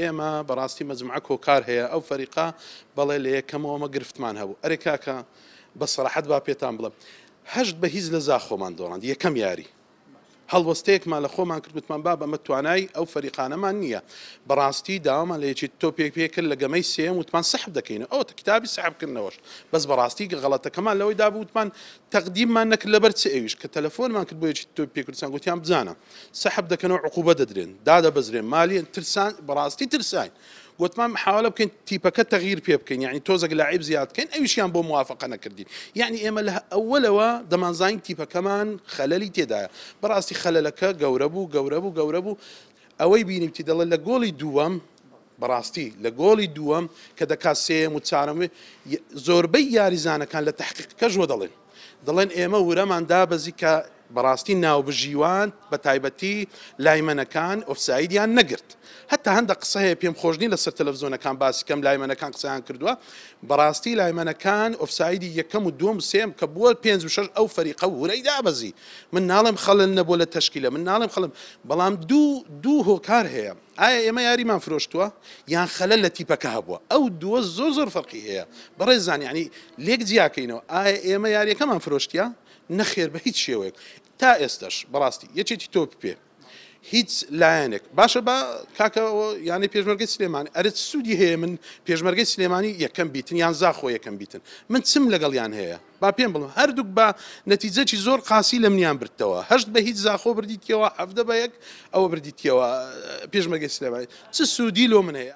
ئێمە بەڕاستی مەزمع کۆکار هەیە ئەو فەریقا بەڵێ لە یەکەمەوەمە گرفتمان هەبوو ئەرێکاکە بە سەرحەت با پێتان بڵم هەشت بە هیچ لە زاخۆمان دۆڕاند یەکەم یاری هل وستيك ما لخو ما كنت باب بابا متواناي او فريقانا ما نية براستي داوما ليجي توبيك بيك كل لقا ميسيم وتمان سحب دكينا او كتابي سحب كنا وش بس براستي غلطة كمان لو يدابو وتمان تقديم ما انك لبرت سئيوش كتلفون ما كنت بيجي توبيك بيك كنسان قوتيان بزانا سحب دكينا عقوبة ددرين دادا بزرين مالي ترسان براستي ترسان گوتمان حواڵە بکەین تیپەکە تەغیر پێ بکەین یعنی تۆزەك لە عیب زیادکەین ئەویشیان بۆ موواافقە نەکردین یعنی ئێمە لە ئەوەلەوە دەمانزانین تیپەکەمان خەلەلی تێدایە بەڕاستی خەلەلەکە گەورە بوو گەورە بوو گەورە بوو ئەوەی بینیمتی دەڵێ لە گۆڵی دووەم بەڕاستی لە گۆڵی دووەم کە دەکا سێم و چارم زۆربەی یاریزانەکان لە تحقیق کەژوە دەڵێن دەڵێن ئێمە ورەماندا بەزی کە بەڕاستی ناوبژیوان بە تایبەتی لایمەنەکان ئۆفسایدیان نەگرت هەتا هەندە قسە هەیە پێم خۆشنی لەسەر تەلەڤزۆنەکان باسیکەم لایمەنەکان قسەیان کردووە بەڕاستی لایمەنەکان ئۆفسایدی یەکەم و دوم سێم کە بووە پێنج و شش ئەو فەریقە ورەی دابەزی من ناڵم خەڵن نەبوو لە تەشکیلە من ناڵم خەڵم بەڵام دوو دوو هۆکار هەیە ئایا ئێمە یاریمان فرۆشتووە یان خەلە لە تیپەکە هەبووە ئەو دووە زۆر زۆر فەقی هەیە بەڕێزانانی لێک جیاکەینەوە ئایا ئێمە یاریەکەمان فرۆشتیا نەخێر بە هیچ شێوەیەک تا ئێستش بەڕاستی یەکێتی تۆ پێ هیچ لایەنێک باشە بە کاکەەوە یانی پێشمەرگی سلێمانی ئەرت سوودی هەیە من پێشمەرگی سلێمانی یەکەم بیتن یان زاخۆ یەکەم بیتن من چم لەگەڵیان هەیە با پێم بڵم هەردووک بە نەتیجەکی زۆر قاسی لە منیان برتەوە هەشت بە هیچ زاخۆ بردیتەوە هەفتە بە یەک ئەوە بردیتەوە پێشمەرگی سلێمانی چ سوودی لۆ من هەیە